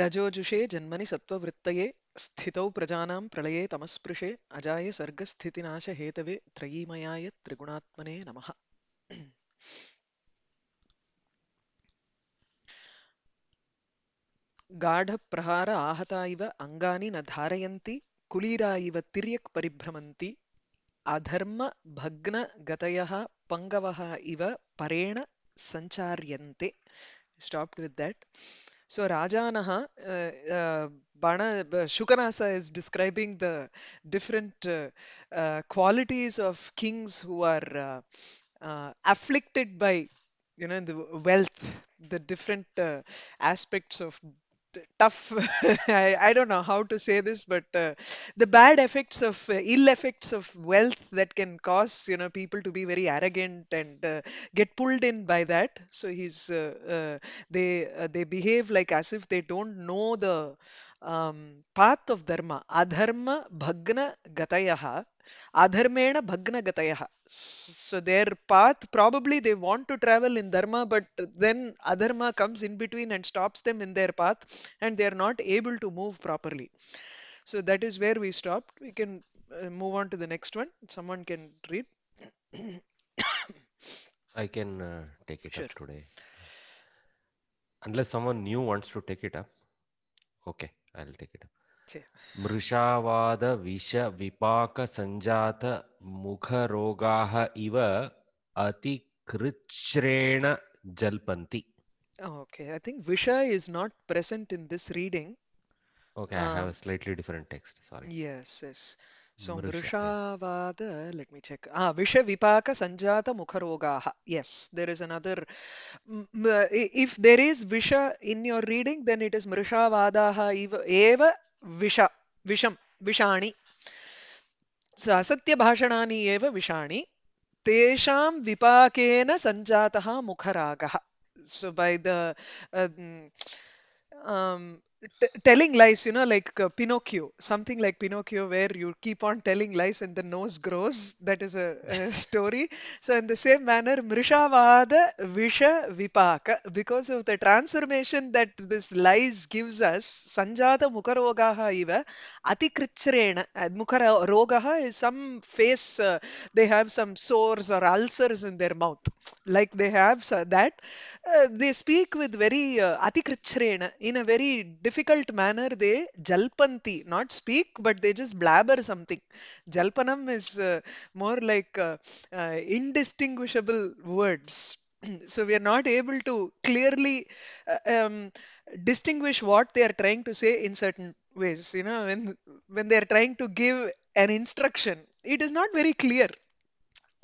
रजोजुषे जन्मनि सत्त्ववृत्तये स्थितौ प्रजानां प्रलये तमस्पृशे अजाय हेतवे त्रयीमयाय त्रिगुणात्मने नमः गाढप्रहार आहता इव अङ्गानि न धारयन्ति कुलीरा इव तिर्यक् परिभ्रमन्ति अधर्मभग्नगतयः पङ्गवः इव परेण सञ्चार्यन्ते that So Rajanaha, uh, uh, Bana, uh, Shukanasa is describing the different uh, uh, qualities of kings who are uh, uh, afflicted by, you know, the wealth, the different aspects of tough I, I, don't know how to say this but uh, the bad effects of uh, ill effects of wealth that can cause you know people to be very arrogant and uh, get pulled in by that so he's uh, uh, they uh, they behave like as if they don't know the um, path of dharma adharma bhagna gatayaha adharmena bhagna gatayaha so their path probably they want to travel in dharma but then adharma comes in between and stops them in their path and they are not able to move properly so that is where we stopped we can uh, move on to the next one someone can read i can uh, take it sure. up today unless someone new wants to take it up okay i'll take it up ಮೃಷಾವಾದ ವಿಷ ವಿಪಾಕ ಸಂಜಾತ ಮುಖರೋಗಾ ಇವ ಅತಿಕೃಚ್ರೇಣ ಜಲ್ಪಂತಿ Okay, I think Visha is not present in this reading. Okay, I ah. have a slightly different text. Sorry. Yes, yes. So let me check. Ah, Visha Vipaka Sanjata Mukharogaha. Yes, there is another. If there is Visha in your reading, then it is Mrushavadaha eva विष विषं विषाणि असत्यभाषणानि एव विषाणि तेषां विपाकेन सञ्जातः मुखरागः so by the T- telling lies, you know, like uh, Pinocchio, something like Pinocchio, where you keep on telling lies and the nose grows. That is a, a story. So, in the same manner, Mrishavada Visha Vipaka, because of the transformation that this lies gives us, Sanjata Mukharogaha Iva, Atikritrena. Uh, Mukharogaha is some face, uh, they have some sores or ulcers in their mouth, like they have so that. Uh, they speak with very uh, in a very difficult manner. They jalpanti, not speak, but they just blabber something. Jalpanam is uh, more like uh, uh indistinguishable words. so we are not able to clearly uh, um, distinguish what they are trying to say in certain ways. You know, when when they are trying to give an instruction, it is not very clear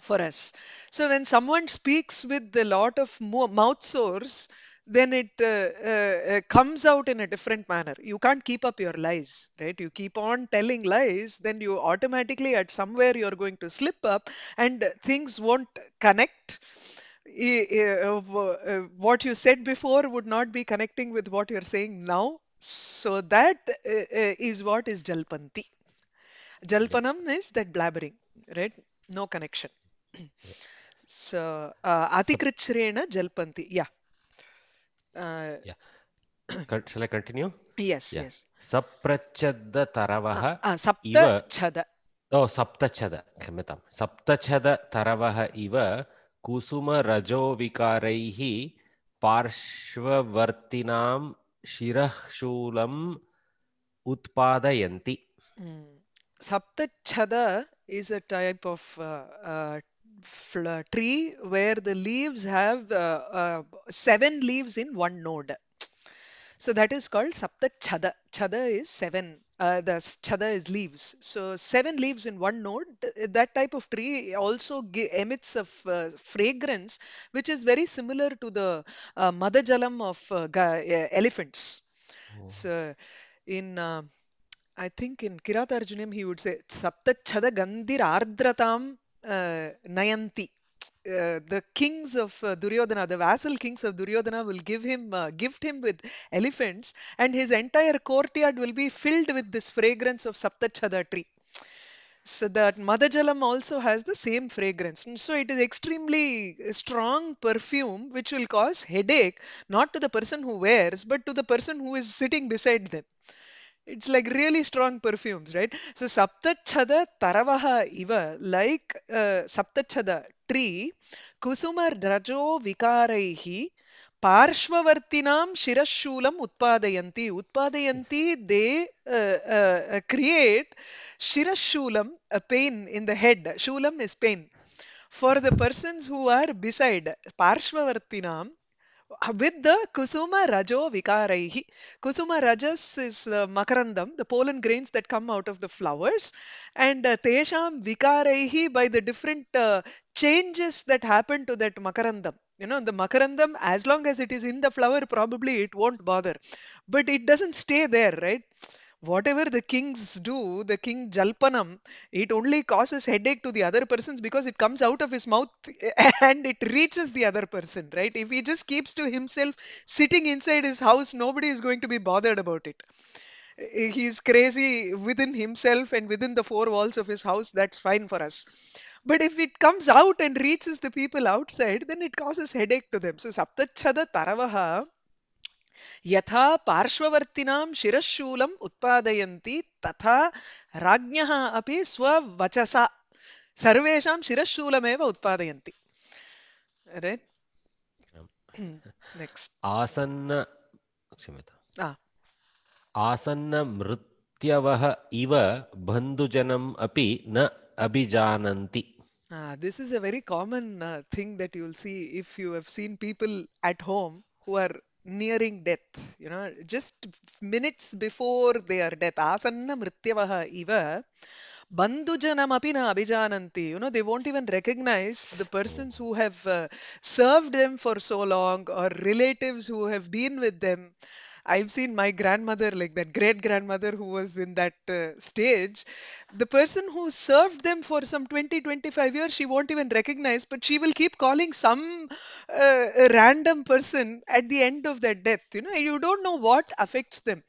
for us. So when someone speaks with a lot of mouth sores, then it uh, uh, uh, comes out in a different manner. You can't keep up your lies, right? You keep on telling lies, then you automatically at somewhere you're going to slip up and things won't connect. Uh, uh, what you said before would not be connecting with what you're saying now. So that is what is Jalpanti. Jalpanam is that blabbering, right? No connection. So uh, Sub- Atikrichirena Jalpanti. Yeah. Uh, yeah. Con- shall I continue? Yes. Yeah. Yes. Saprachadda Taravah. Uh, Sapta Chada. Oh, Saptachada. Kamitam. Saptachada Taravah Iva Kusuma Rajo Vikaraihi Parshvavartinam Shirahshulam Utpadayanti. Mm. Saptachada is a type of uh, uh, tree where the leaves have uh, uh, seven leaves in one node. So that is called Sapta Chada. Chada is seven. Uh, the chada is leaves. So seven leaves in one node. That type of tree also emits of uh, fragrance, which is very similar to the uh, madajalam of uh, elephants. Oh. So in uh, I think in Kiratarjunam he would say Sapta Chada Gandir Ardratam uh, Nayanti. Uh, the kings of uh, Duryodhana, the vassal kings of Duryodhana will give him uh, gift him with elephants, and his entire courtyard will be filled with this fragrance of Saptachada tree. So that Madajalam also has the same fragrance. And so it is extremely strong perfume which will cause headache not to the person who wears but to the person who is sitting beside them it's like really strong perfumes, right? So Saptachada Taravaha Iva, like uh, Saptachada tree, Kusumar Drajo Vikaraihi, Parshvavartinam Shirashulam Utpadayanti. Utpadayanti, they uh, uh, uh, create Shirashulam, a pain in the head. Shulam is pain. For the persons who are beside vartinam with the Kusuma Rajo Vikaraihi. Kusuma Rajas is the uh, Makarandam, the pollen grains that come out of the flowers. And uh, Tesham Vikaraihi by the different uh, changes that happen to that Makarandam. You know, the Makarandam, as long as it is in the flower, probably it won't bother. But it doesn't stay there, right? whatever the kings do, the king Jalpanam, it only causes headache to the other persons because it comes out of his mouth and it reaches the other person, right? If he just keeps to himself sitting inside his house, nobody is going to be bothered about it. He's crazy within himself and within the four walls of his house, that's fine for us. But if it comes out and reaches the people outside, then it causes headache to them. So, Saptachada Taravaha यथा पार्श्ववर्तिनां शिरःशूलम् उत्पादयन्ति तथा राज्ञः अपि स्ववचसा सर्वेषां शिरःशूलमेव उत्पादयन्ति आसन्न क्षम्यता आसन्नमृत्यवः इव बन्धुजनम् अपि न अभिजानन्ति Ah, this is a very common uh, thing that you'll see if you have seen people at home who are nearing death you know just minutes before their death asanna mrityavaha iva bandhujanamapi na abijananti. you know they won't even recognize the persons who have uh, served them for so long or relatives who have been with them I've seen my grandmother, like that great grandmother who was in that uh, stage, the person who served them for some 20, 25 years, she won't even recognize, but she will keep calling some uh, random person at the end of their death. You know, you don't know what affects them.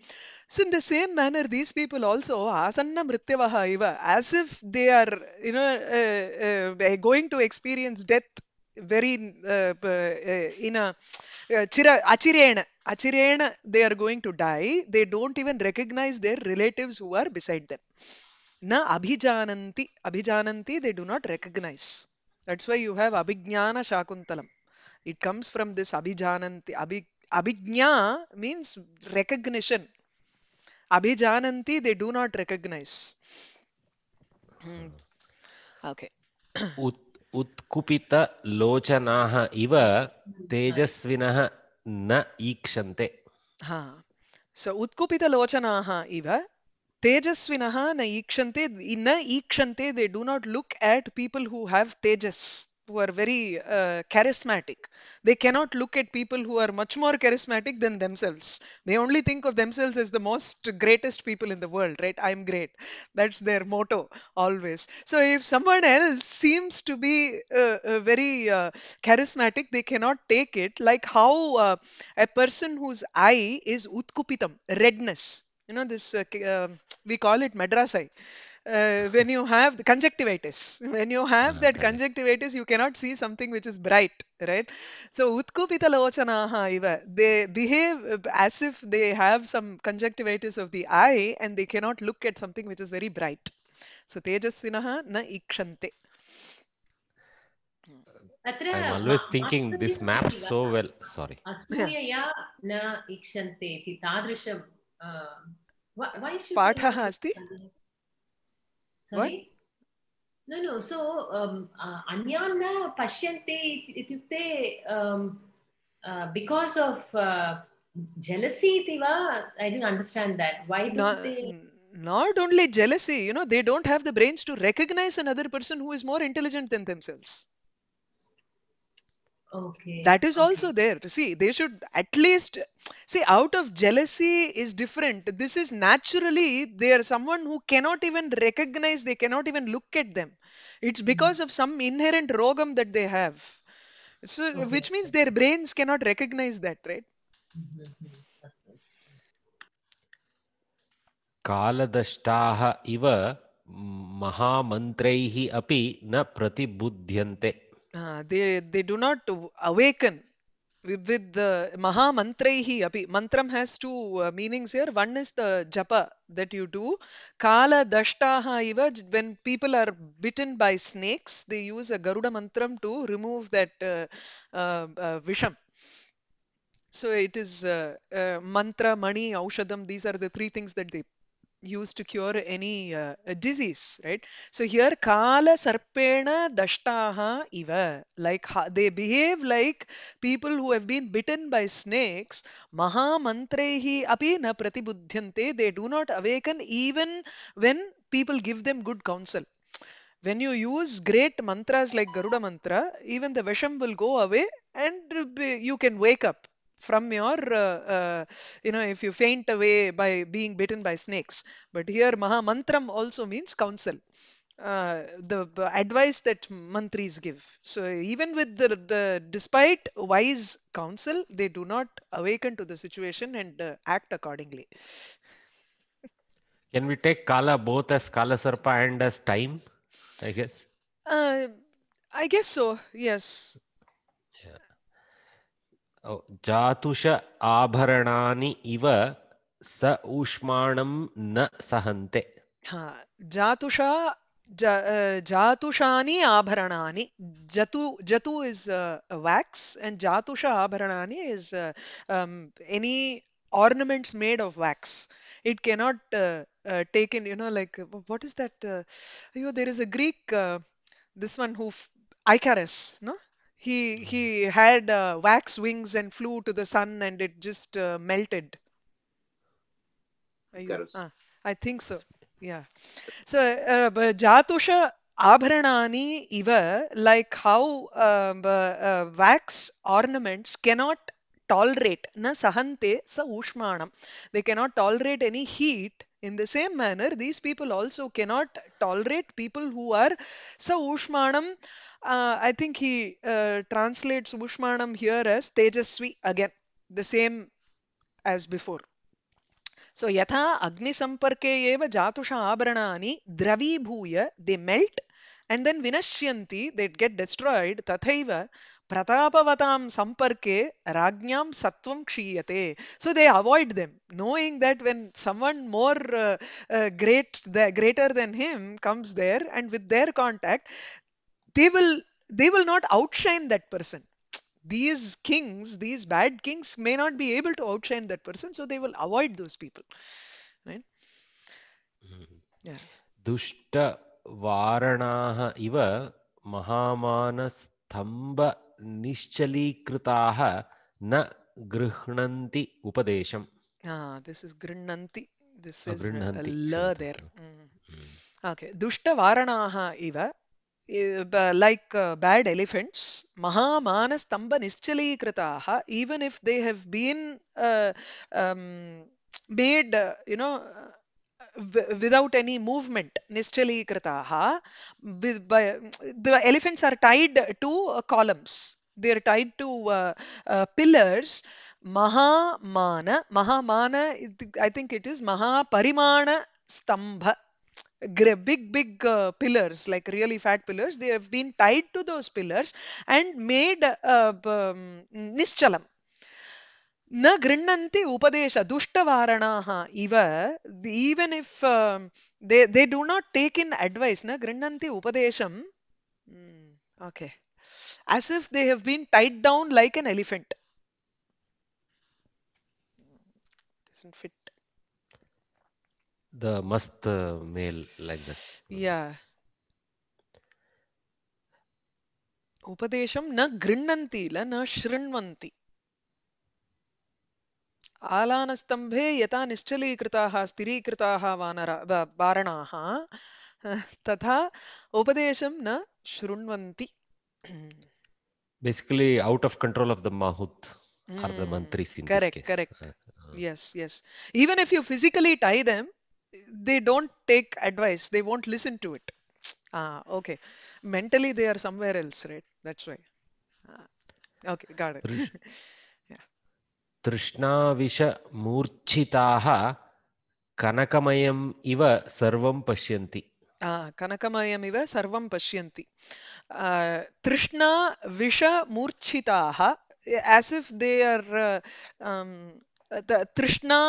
So in the same manner, these people also asanna as if they are, you know, uh, uh, uh going to experience death very uh, in a uh, chira achirena achirena they are going to die they don't even recognize their relatives who are beside them na abhijananti abhijananti they do not recognize that's why you have abhignana shakuntalam it comes from this abhijananti abhi, abhignya means recognition abhijananti they do not recognize hmm. okay उत्कुपितलोचनाः iva hmm. tejasvinaha. न ईक्षन्ते हा सो उत्कुपित उत्कुपितलोचनाः इव तेजस्विनः न ईक्षन्ते न ईक्षन्ते they do not look at people who have तेजस who are very uh, charismatic they cannot look at people who are much more charismatic than themselves they only think of themselves as the most greatest people in the world right i'm great that's their motto always so if someone else seems to be uh, uh very uh, charismatic they cannot take it like how uh, a person whose eye is utkupitam redness you know this uh, we call it madrasai uh, when you have the conjunctivitis when you have okay. Ah, that conjunctivitis you cannot see something which is bright right so utkupitalochanaha iva they behave as if they have some conjunctivitis of the eye and they cannot look at something which is very bright so tejasvinaha na ikshante I'm always thinking this maps so well. Sorry. Asuyaya na ikshante uh, Why should... Pathah asti? Sorry? What? No, no. So, um, uh, anyana pashyante itukte um, uh, because of uh, jealousy, Tiva, I didn't understand that. Why not, they... Not only jealousy, you know, they don't have the brains to recognize another person who is more intelligent than themselves okay that is okay. also there see they should at least see out of jealousy is different this is naturally they are someone who cannot even recognize they cannot even look at them it's hmm. because mm-hmm. of some inherent rogam that they have so okay. which means their brains cannot recognize that right कालदष्टाः इव api na prati प्रतिबुध्यन्ते uh, they they do not awaken with, with the maha api mantram has two uh, meanings here one is the japa that you do kala dashtaha iva when people are bitten by snakes they use a garuda mantram to remove that uh, uh, uh visham so it is mantra mani aushadam these are the three things that they used to cure any uh, disease, right? So here, kala sarpena dashtaha iva, like they behave like people who have been bitten by snakes. Maha mantrehi api na pratibuddhyante. They do not awaken even when people give them good counsel. When you use great mantras like Garuda mantra, even the vesham will go away and you can wake up from your uh, uh, you know if you faint away by being bitten by snakes but here mahamantram also means counsel uh, the advice that mantris give. So even with the, the, despite wise counsel, they do not awaken to the situation and uh, act accordingly. Can we take Kala both as Kala Sarpa and as time? I guess. Uh, I guess so. Yes. जातुष आभरणानि इव स ऊष्माणं न सहन्ते हा जातुषा जातुषानि आभरणानि जतु जतु इस् वेक्स् एण्ड् जातुष आभरणानि is any ornaments made of wax it cannot uh, uh, take in you know like what is that uh, you know there is a greek uh, this one who Icarus, no? he he had uh, wax wings and flew to the sun and it just uh, melted you, ah, i think so yeah so uh, jatusha abharanani Eva, like how uh, uh, wax ornaments cannot tolerate na sahante sa ushmanam they cannot tolerate any heat in the same manner these people also cannot tolerate people who are sa ushmanam uh, uh, I think he uh, translates Ushmanam here as Tejasvi again, the same as before. So yatha agni samparke eva jatusha abranani dravi bhuya they melt and then vinashyanti they get destroyed tathaiva pratapavatam samparke ragnyam sattvam kshiyate so they avoid them knowing that when someone more uh, uh, great the, greater than him comes there and with their contact they will they will not outshine that person these kings these bad kings may not be able to outshine that person so they will avoid those people right mm-hmm. yeah dushta वारणाः इव महामानस्तम्भनिश्चलीकृताः न गृह्णन्ति उपदेशम् this is गृह्णन्ति this is the there okay दुष्टवारणाः इव like uh, bad elephants, Mahamanastamba krataha. even if they have been uh, um, made, uh, you know, without any movement, krataha. the elephants are tied to uh, columns. They are tied to uh, uh, pillars. Mahamana, Mahamana, I think it is Mahaparimana Stambha big big uh, pillars like really fat pillars they have been tied to those pillars and made uh, um, nischalam na grinnanti upadesha dushtavaranaha iva even if um, they they do not take in advice na grinnanti upadesham hmm, okay as if they have been tied down like an elephant hmm, the must uh, male like that. Yeah. उपदेशम न गृह्णन्ति ल न शृण्वन्ति आलानस्तम्भे यथा निश्चलीकृताः स्थिरीकृताः वानरा वारणाः तथा उपदेशं न शृण्वन्ति basically out of control of the mahout are the मन्त्रीस् in correct correct yes yes even if you they don't take advice they won't listen to it ah okay mentally they are somewhere else right that's why ah, okay got it तृष्णाविषमूर्च्छिताः कनकमयम् इव सर्वं पश्यन्ति कनकमयमिव सर्वं पश्यन्ति तृष्णा ha as if they are uh, um, the trishna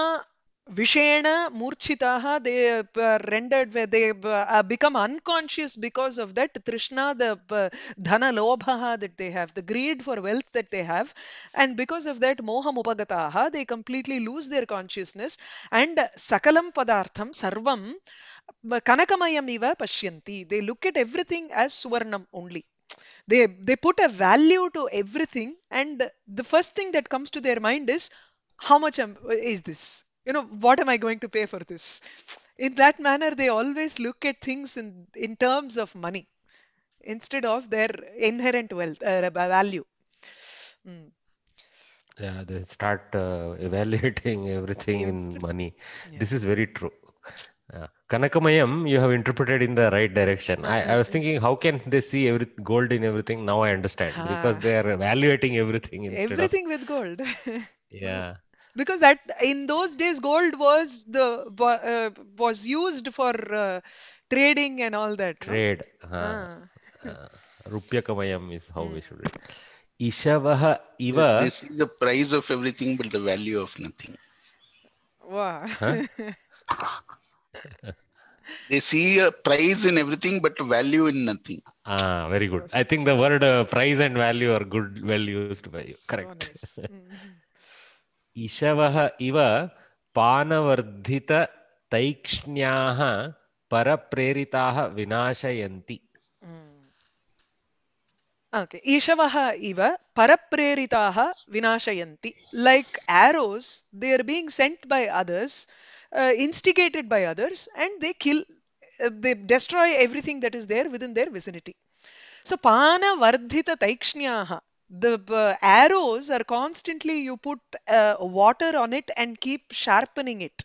Vishena Murchitaha, they uh, rendered, they become unconscious because of that Trishna, the uh, Dhana that they have, the greed for wealth that they have. And because of that Moha Mupagataha, they completely lose their consciousness. And Sakalam Padartham, Sarvam, Kanakamayam Iva Pashyanti. They look at everything as Suvarnam only they they put a value to everything and the first thing that comes to their mind is how much is this you know what am i going to pay for this in that manner they always look at things in in terms of money instead of their inherent wealth uh, value mm. yeah they start uh, evaluating everything in money yeah. this is very true yeah. Kanakamayam, you have interpreted in the right direction. I, I was thinking, how can they see every gold in everything? Now I understand ah. because they are evaluating everything. Everything of, with gold. yeah because that in those days gold was the uh, was used for uh, trading and all that trade no? Uh-huh. Ah. uh, uh, rupya is how we hmm. should read ishavah iva this is the price of everything but the value of nothing wow huh? they see a price in everything but value in nothing ah very good i think the word uh, price and value are good well used by you correct so nice. mm -hmm. इशवः इव पानवर्धिततैक्ष्ण्याः परप्रेरिताः विनाशयन्ति okay ishavaः इव परप्रेरिताः विनाशयन्ति like arrows they are being sent by others uh, instigated by others and they kill uh, they destroy everything that is there within their vicinity so panavardhita taikshnyah the uh, arrows are constantly you put uh, water on it and keep sharpening it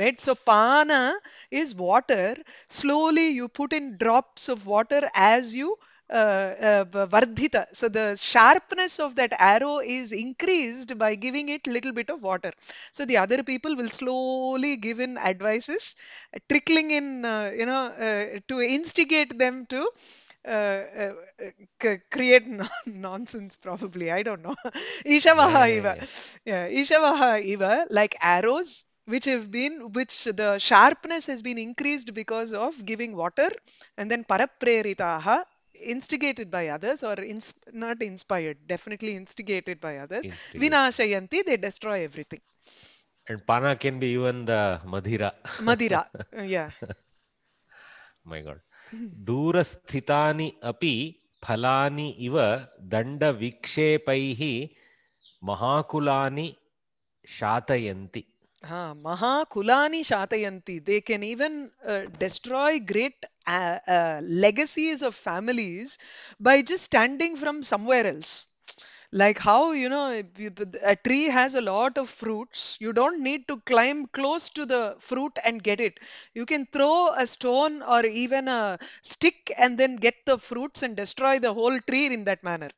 right so pana is water slowly you put in drops of water as you uh, uh vardhita so the sharpness of that arrow is increased by giving it little bit of water so the other people will slowly give in advices trickling in uh, you know uh, to instigate them to uh, uh, uh, create non- nonsense probably i don't know ishavaha yeah, yeah, yeah ishavaha eva like arrows which have been which the sharpness has been increased because of giving water and then parapreritaha instigated by others or ins- not inspired definitely instigated by others instigated. vinashayanti they destroy everything and pana can be even the madhira madhira yeah my god दूरस्थितानि अपि फलानि इव दण्डविक्षेपैः महाकुलानि शातयन्ति ha, महाकुलानि शातयन्ति they can even uh, destroy great uh, uh, legacies of families by just standing from somewhere else like how you know a tree has a lot of fruits you don't need to climb close to the fruit and get it you can throw a stone or even a stick and then get the fruits and destroy the whole tree in that manner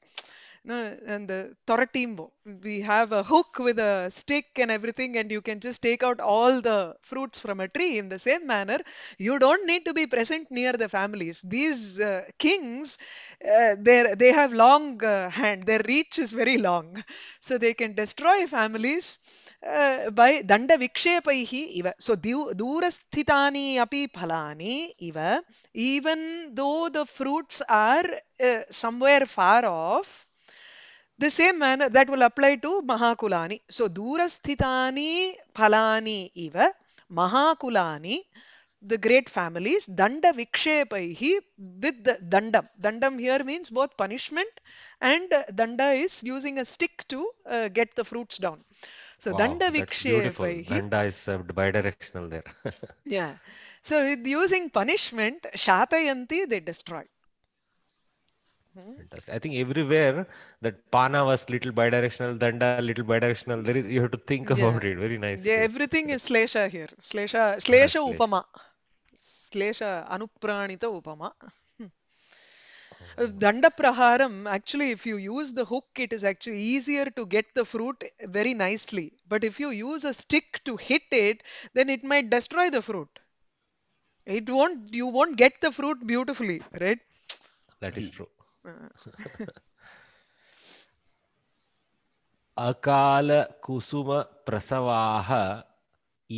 and the toratimbo. We have a hook with a stick and everything, and you can just take out all the fruits from a tree in the same manner. You don't need to be present near the families. These uh, kings, uh, they have long uh, hand. Their reach is very long, so they can destroy families uh, by danda vikshepaihi iva. So durasthitani api phalani iva. Even though the fruits are uh, somewhere far off the same manner that will apply to Mahakulani. So Durasthitani Phalani Eva Mahakulani the great families danda vikshepaihi with the dandam dandam here means both punishment and danda is using a stick to uh, get the fruits down so wow, danda vikshepaihi danda is bi bidirectional there yeah so with using punishment shatayanti they destroy Mm-hmm. I think everywhere that pana was little bidirectional, danda little bidirectional. There is you have to think yeah. about it. Very nice. Yeah, place. everything is slesha here. Slesha, slesha ah, upama. Slesha anupranita upama. Hmm. Oh. Uh, danda Praharam, actually, if you use the hook, it is actually easier to get the fruit very nicely. But if you use a stick to hit it, then it might destroy the fruit. It won't, you won't get the fruit beautifully, right? That is hmm. true. अकालकुसुमप्रसवाः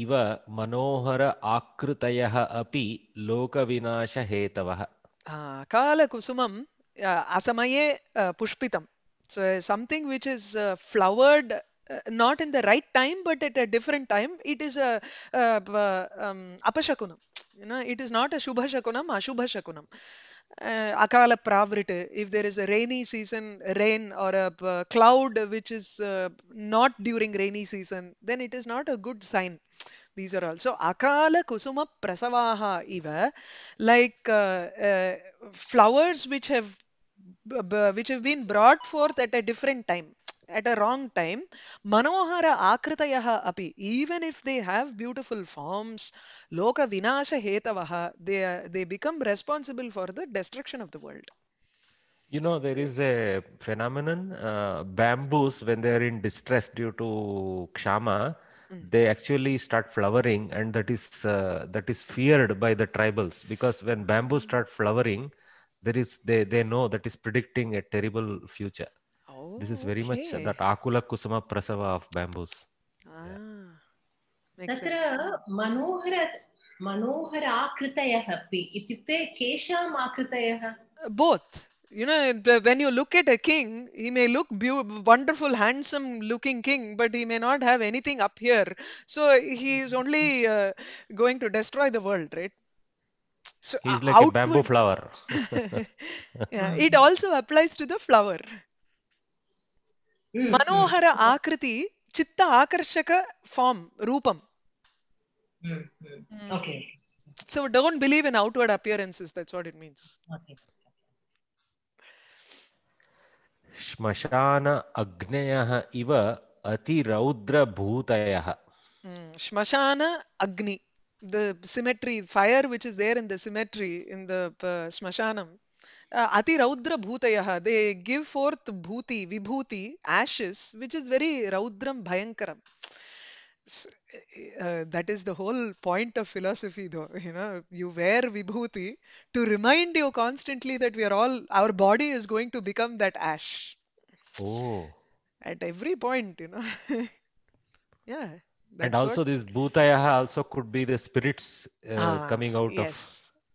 इव मनोहर आकृतयः अपि लोकविनाशहेतवः कालकुसुमं असमये पुष्पितं so something which is uh, flowered uh, not in the right time but at a different time it is a uh, uh, um, apashakunam you know it is not a shubha shakunam ashubha shakunam uh, uh, akala pravrite if there is a rainy season rain or a uh, cloud which is uh, not during rainy season then it is not a good sign these are also akala kusuma prasavaha eva like uh, uh, flowers which have which have been brought forth at a different time at a wrong time, Manohara akritayaha api, even if they have beautiful forms, Loka Vinasha Hetavaha, they, they become responsible for the destruction of the world. You know, there is a phenomenon, uh, bamboos, when they're in distress due to kshama, hmm. they actually start flowering and that is uh, that is feared by the tribals because when bamboos start flowering there is they they know that is predicting a terrible future this is very okay. much that Akula Kusuma Prasava of bamboos. Ah, तत्र मनोहर मनोहराकृतयः अपि इत्युक्ते केषाम् आकृतयः बोत् you know uh, when you look at a king he may look beautiful wonderful handsome looking king but he may not have anything up here so he is only uh, going to destroy the world right so he's uh, like outward... a bamboo flower yeah, it also applies to the flower మనోహర ఆకృతి చిత్త ఆకర్షక form రూపం so don't believe in outward appearances that's what it means శ్మశాన అగ్నయః ఇవ అతిరౌద్రభూతయః శ్మశాన అగ్ని the cemetery fire which is there in the cemetery in the uh, shmashanam uh, Atiraudra Bhutayaha. They give forth Bhuti, Vibhuti, ashes, which is very Raudram Bhayankaram. Uh, that is the whole point of philosophy though you know you wear vibhuti to remind you constantly that we are all our body is going to become that ash oh at every point you know yeah and also what... this bhutayaha also could be the spirits uh, ah, coming out yes. of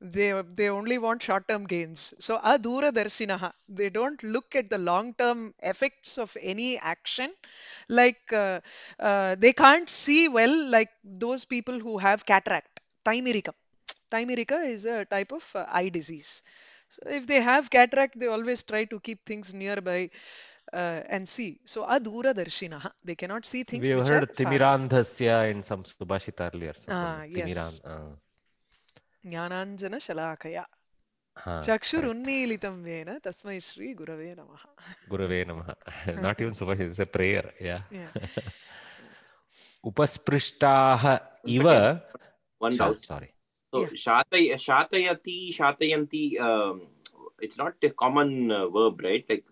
they they only want short term gains so adura darshinaha they don't look at the long term effects of any action like uh, uh, they can't see well like those people who have cataract thymirika thymirika is a type of uh, eye disease so if they have cataract they always try to keep things nearby uh, and see. So adura darshinaha. They cannot see things. We have heard timirandhasya in some subhashita earlier. So ah, yes. uh. ज्ञानाञ्जनशलाकया चक्षुरुन्मीलितं येन तस्मै श्रीगुरवे नमः गुरवे नमः not even सुभाष it's a prayer या उपस्पृष्टाः इव सारी So yeah. shatay, shatayati, shatayanti, um, it's not a common uh, verb, right? Like,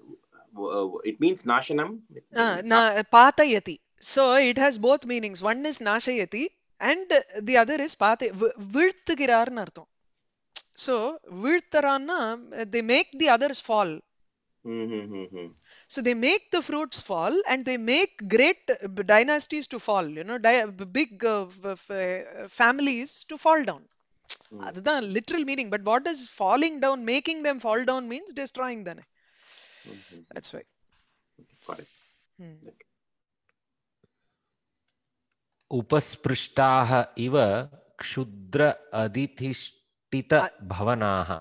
uh, it means nashanam. Uh, na, patayati. So it has both meanings. One is nashayati and the other is பாத்தை வீழ்த்துகிறார்னு அர்த்தம் so வீழ்த்தரான்னா they make the others fall so they make the fruits fall and they make great dynasties to fall you know di- big uh, f- uh, families to fall down mm. அதுதான் literal meaning but what is falling down making them fall down means destroying தானே that's why उपस्पृष्टा इव क्षुद्र अधितिष्ठित भवनाः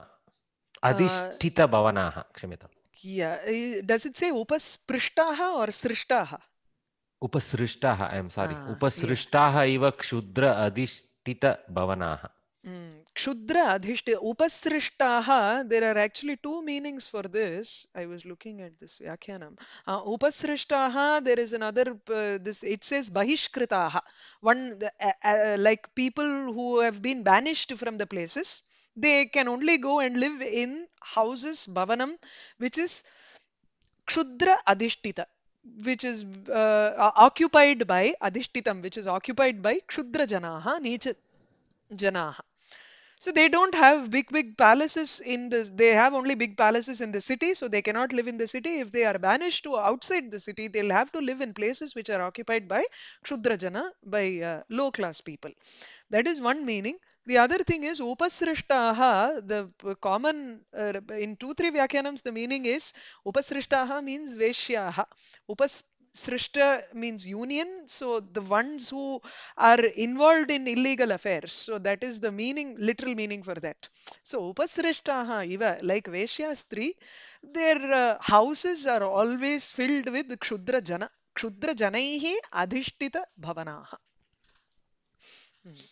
अधिष्ठित भवनाः क्षम्यता किया does it क्षुद्र अधिष्ठित भवनाः Mm. Kshudra adhishti upasrishtaha. There are actually two meanings for this. I was looking at this vyakhyanam. Uh, upasrishtaha. There is another. Uh, this it says bahishkritaha. One like people who have been banished from the places. They can only go and live in houses bhavanam, which is kshudra adhishtita which is uh, uh, occupied by adhishtitam which is occupied by kshudra janaha neecha janaha so they don't have big, big palaces in the. They have only big palaces in the city, so they cannot live in the city. If they are banished to outside the city, they'll have to live in places which are occupied by Kshudrajana, by uh, low class people. That is one meaning. The other thing is upasrishtaha, the common, uh, in two, three vyakyanams, the meaning is upasrishtaha means veshyaha. Upas Srishta means union, so the ones who are involved in illegal affairs. So that is the meaning, literal meaning for that. So Upasrishtaha Iva, like Vaishyas 3, their uh, houses are always filled with Kshudra Jana. Kshudra Janaihi Adhishtita Bhavanaha. bhavana. Hmm.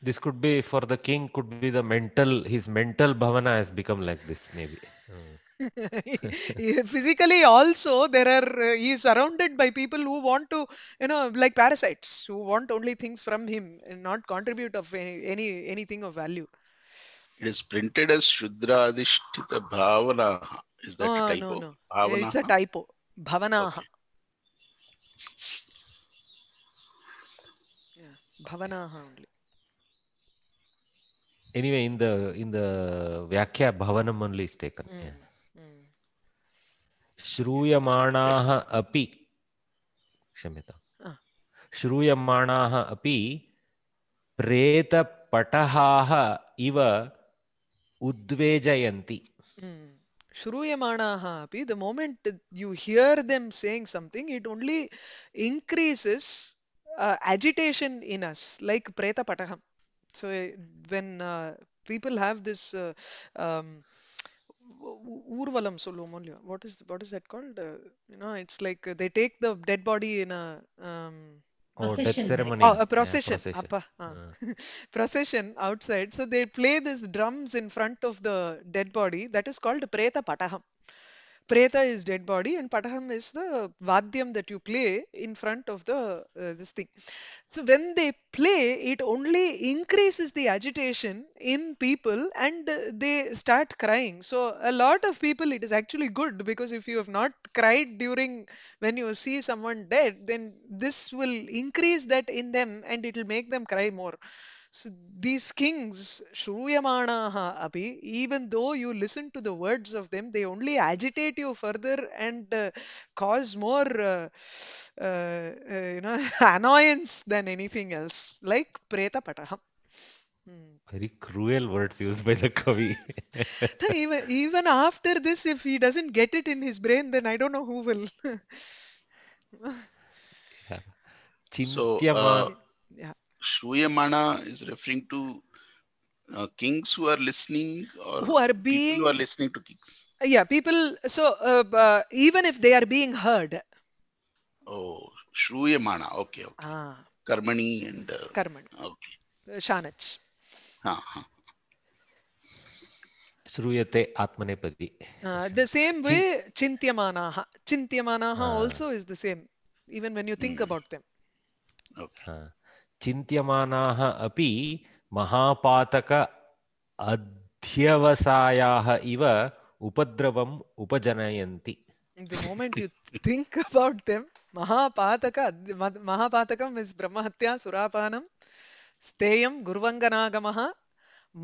This could be for the king, could be the mental, his mental bhavana has become like this, maybe. Hmm. physically also there are uh, he is surrounded by people who want to you know like parasites who want only things from him and not contribute of any, any anything of value it is printed as shudra adhishtita bhavana is that oh, a ah, typo no, no. it's a typo Bhavana. okay. bhavanaha only anyway in the in the vyakya bhavanam only is taken mm. yeah श्रूयमाणाः अपि क्षम्यताम् श्रूयमाणाः अपि प्रेतपटहाः इव उद्वेजयन्ति हम्म। श्रूयमाणाः अपि the so ஊர்வலம் சொல்லுவோம் இல்லையா what is what is that called you know it's like they take the dead body in a procession appa uh. procession outside so they play this drums in front of the dead body that is called preta pataham Preta is dead body and Pataham is the Vadyam that you play in front of the uh, this thing. So when they play, it only increases the agitation in people and they start crying. So a lot of people, it is actually good because if you have not cried during when you see someone dead, then this will increase that in them and it will make them cry more. So these kings, Shruyamanaha Api, even though you listen to the words of them, they only agitate you further and uh, cause more, uh, uh, uh you know, annoyance than anything else, like Preta Pataham. Hmm. Very cruel words used by the Kavi. even, even after this, if he doesn't get it in his brain, then I don't know who will. yeah. Chintyaman. So, uh, Shruyamana is referring to uh, kings who are listening or who are being who are listening to kings. Yeah, people. So uh, uh, even if they are being heard. Oh, Shruyamana. Okay. okay. Ah. Karmani and. Uh, Karmani. Okay. Uh, Shanach. Uh, huh. श्रूयते आत्मनेपदी the same way चिन्त्यमानाः चिन्त्यमानाः also is the same even when you think about them okay चिन्त्यमानाः अपि महापातक अध्यवसायाः इव उपद्रवम् उपजनयन्ति the moment you think about them महापातक महापातकम is ब्रह्महत्या सुरापानम स्थेयम गुरुवंगनागमः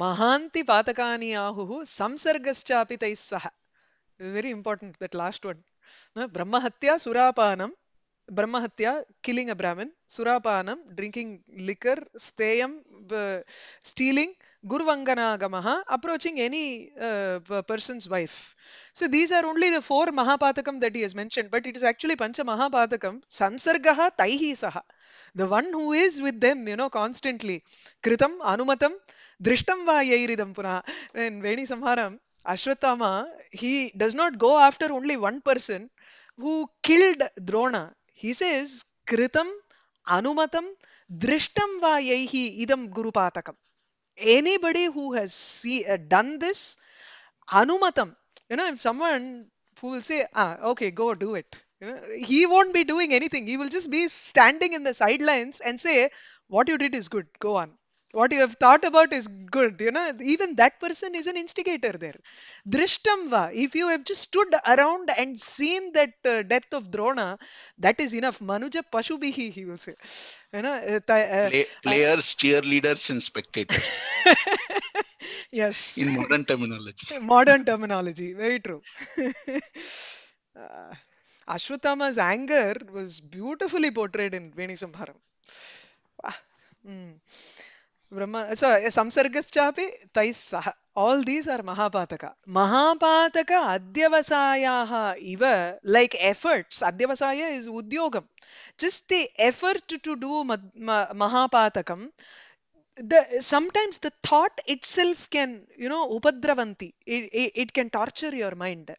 Mohanty पातकानि आहुः संसर्गश्चापि तैः सह very important that last one ब्रह्महत्या सुरापानम Brahmahatya, killing a Brahmin, Surapanam, drinking liquor, Steyam, uh, stealing, Gurvanganagamaha, approaching any uh, person's wife. So these are only the four MahapathaKam that he has mentioned, but it is actually Pancha MahapathaKam. Sansargaha Taihi Saha. The one who is with them, you know, constantly. Kritam, Anumatam, Drishtam Va and Punaha. Veni Samharam, Ashwatthama, he does not go after only one person who killed Drona he says kritam anumatam drishtam va yaihi idam gurupatakam anybody who has see, uh, done this anumatam you know if someone who will say ah okay go do it you know, he won't be doing anything he will just be standing in the sidelines and say what you did is good go on what you have thought about is good you know even that person is an instigator there drishtamva if you have just stood around and seen that uh, death of drona that is enough manuja pashubihi he will say you know uh, uh Play, uh, players cheerleaders and spectators yes in modern terminology modern terminology very true uh, ashwatthama's anger was beautifully portrayed in veni Samharam. wow. mm. Brahma, so eh, samsargaschapi, tais saha. All these are mahapataka. Mahapataka adhyavasayaha iva, like efforts. Adhyavasaya is udyogam. Just the effort to do ma- the sometimes the thought itself can, you know, upadravanti. It, it, can torture your mind.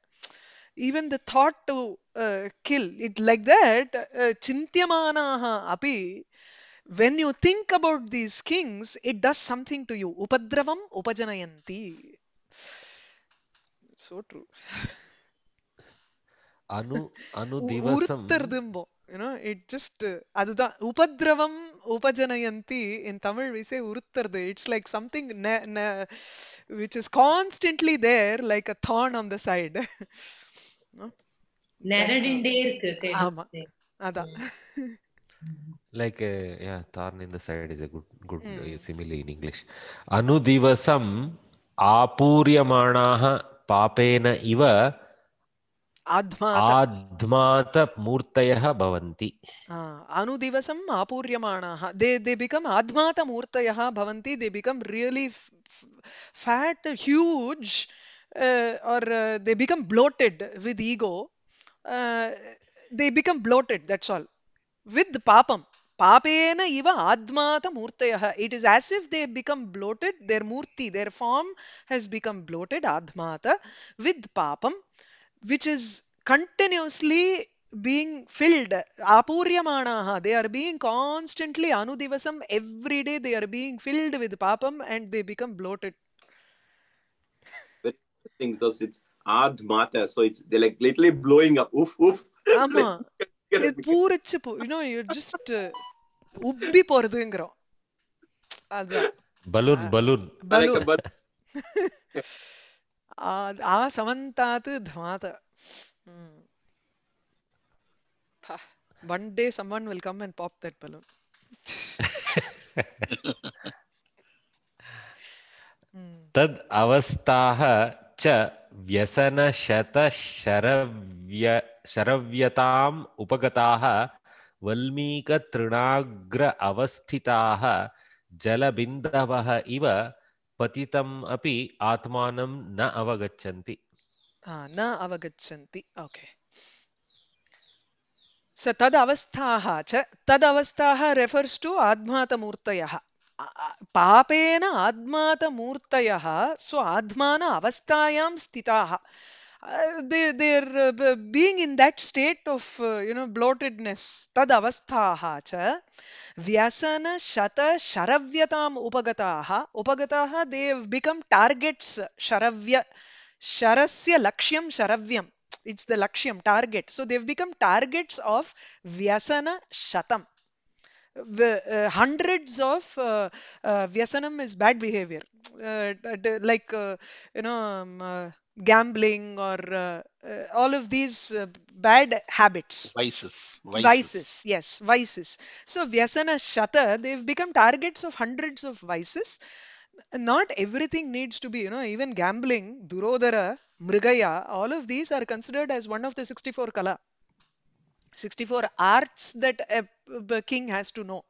even the thought to uh, kill it like that uh, chintyamanaha api when you think about these kings, it does something to you. Upadravam upajanayanti. So true. அணு அணு திவசம் உருத்தர்தும்போ you know it just அதுதான் உபத்ரவம் உபஜனயந்தி in tamil we say உருத்தர்து it's like something ne, ne, which is constantly there like a thorn on the side நெரடிண்டே இருக்கு ஆமா அதான் like uh, yeah thorn in the side is a good good mm. simile in english anudivasam apuryamanaah papena iva ఆద్మాత మూర్తయః భవంతి అనుదివసం ఆపూర్యమాణాః they they become ఆద్మాత bhavanti. They become really fat, huge, uh, or they become bloated with ego. They become bloated. That's all with the పాపం Papena iva admata murtayah. It is as if they become bloated, their murti, their form has become bloated, admata, with papam, which is continuously being filled apuryamanaha they are being constantly anudivasam every day they are being filled with papam and they become bloated very interesting because it's admata so it's like literally blowing up oof oof பூரிச்சு இன்னும் you just உப்பி போறதுங்கிறோம் அதான் balloon balloon balloon ஆ சமந்தாத் தமாத one day someone will come and pop that balloon तद् अवस्थाः च व्यसन शत शरव्य शरव्यताम् उपगताः वल्मीकतृणाग्र अवस्थिताः जलबिन्दवः इव पतितम् अपि आत्मानं न अवगच्छन्ति न अवगच्छन्ति ओके स तदवस्थाः च तदवस्थाः रेफर्स् टु आत्मातमूर्तयः पापेन आत्मातमूर्तयः स्व आत्मान अवस्थायां स्थिताः they they're uh, being in that state of uh, you know bloatedness tad ha, cha vyasana shata sharavyatam Upagata ha, they've become targets sharavya sharasya lakshyam sharavyam it's the lakshyam target so they've become targets of vyasana shatam uh, hundreds of uh, uh, Vyasanam is bad behavior, like you know, um, gambling or all of these bad habits. Vices. vices. Vices. Yes, vices. So Vyasana Shata, they've become targets of hundreds of vices. Not everything needs to be, you know, even gambling, Durodhara, Mrigaya, all of these are considered as one of the 64 kala. 64 arts that a king has to know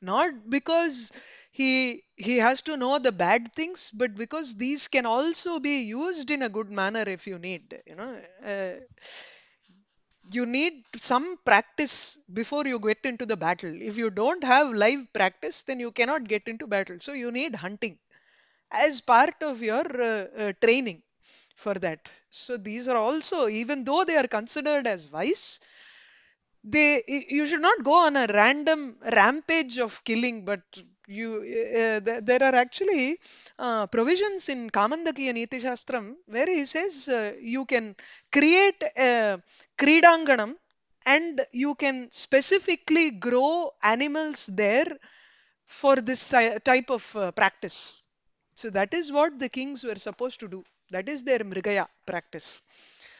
not because he he has to know the bad things but because these can also be used in a good manner if you need you know uh, you need some practice before you get into the battle if you don't have live practice then you cannot get into battle so you need hunting as part of your uh, uh, training for that so these are also even though they are considered as vice they you should not go on a random rampage of killing but you uh, uh th- there are actually uh, provisions in kamandaki and niti shastram where he says uh, you can create a kridanganam and you can specifically grow animals there for this type of uh, practice so that is what the kings were supposed to do that is their mrigaya practice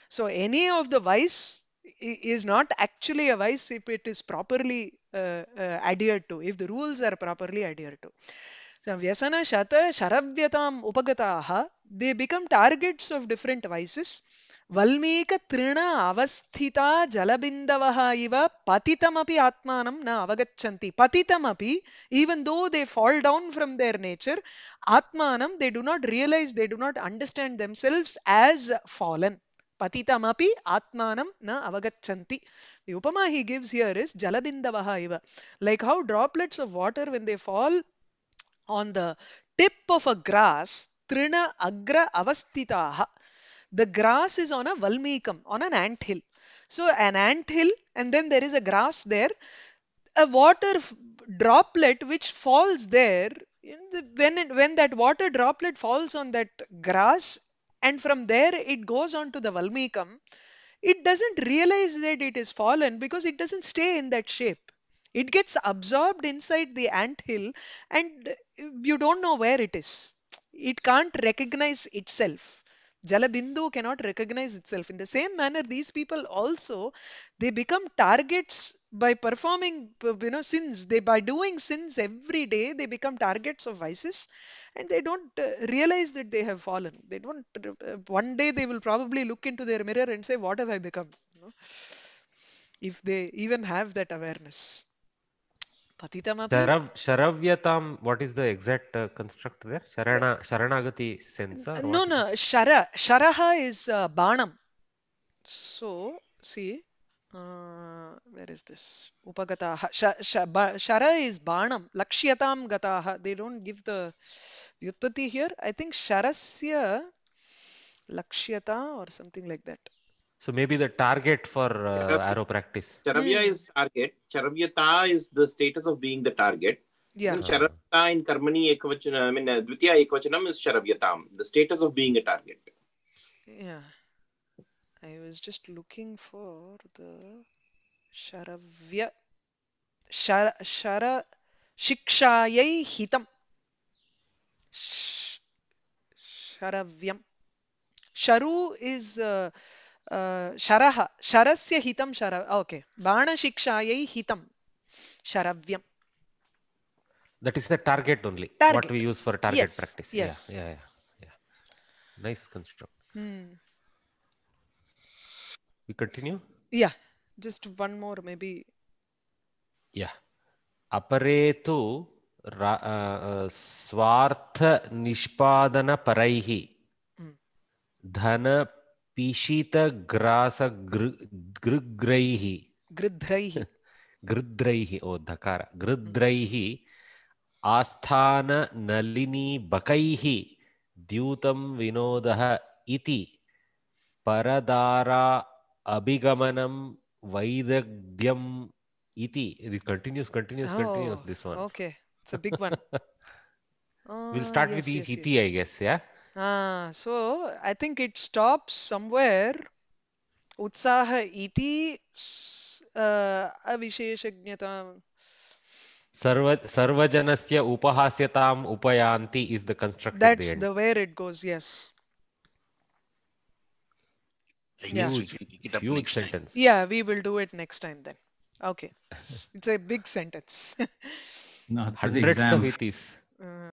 so any of the vice is not actually a vice if it is properly uh, uh, adhered to, if the rules are properly adhered to. So, Vyasana Shata Sharavyatam Upagataha, they become targets of different vices. Valmika Trina Avasthita Jalabindavaha Iva Patitamapi Atmanam Na Avagachanti. Patitamapi, even though they fall down from their nature, Atmanam, they do not realize, they do not understand themselves as fallen. Patita patitamapī atmanam na avagachanti. The upama he gives here is jalabindavaha iva. Like how droplets of water when they fall on the tip of a grass, trina agra avastitaha. The grass is on a valmikam, on an ant hill. So an ant hill and then there is a grass there. A water droplet which falls there, when, when that water droplet falls on that grass, and from there it goes on to the Valmikam, it doesn't realize that it is fallen because it doesn't stay in that shape. It gets absorbed inside the ant hill and you don't know where it is. It can't recognize itself. Jalabindu cannot recognize itself. In the same manner, these people also they become targets by performing you know sins. They by doing sins every day they become targets of vices, and they don't uh, realize that they have fallen. They don't. Uh, uh one day they will probably look into their mirror and say, "What have I become?" You know? If they even have that awareness. Sharav, Sharavyataam, what is the exact uh, construct there? Sharana, Sharanagati sense? no, no, Shara. Sharaha is uh, So, see, uh, where is this? Upagataha. Sh, is Banam. Lakshyatam gataha. They don't give the Yutpati here. I think Sharasya lakshyata or something like that. So maybe the target for uh, arrow practice. Charavya hmm. is target. Charavyata is the status of being the target. Yeah. In Charavyata in Karmani Ekavachanam, I mean, uh, Dvitiya Ekavachanam is Charavyatam, the status of being a target. Yeah. I was just looking for the Charavya. Chara. shara, shikshayai hitam. Sharavyam. Sharu is. Uh, शरः शरस्य हितं sir okay बाणशिक्षायै हितं शरव्यम् that is the target only target. what we use for target yes. practice yes. Yeah, yeah yeah yeah nice construct hmm. we continue yeah just one more maybe yeah अपरे तु स्वार्थ निष्पादन परैः धन पीशीत grass ग्र ग्रग्रैहि गृध्रैहि गृध्रैहि ओ धकार गृध्रैहि आस्थान नलिनी बकैहि द्यूतं विनोदः इति परदारा अभिगमनं वैदग्ध्यं इति it continues continues continues this one okay it's a big one will start with इति I guess yeah Ah, so I think it stops somewhere. उत्साह iti स- अ, अविशेषज्ञताम् Sarva, sarvajanasya upahasyatam upayanti is the construct That's there. the where it goes. Yes. Yeah. we Huge, huge sentence. Yeah, we will do it next time then. Okay. It's a big sentence. not Hundreds of exam.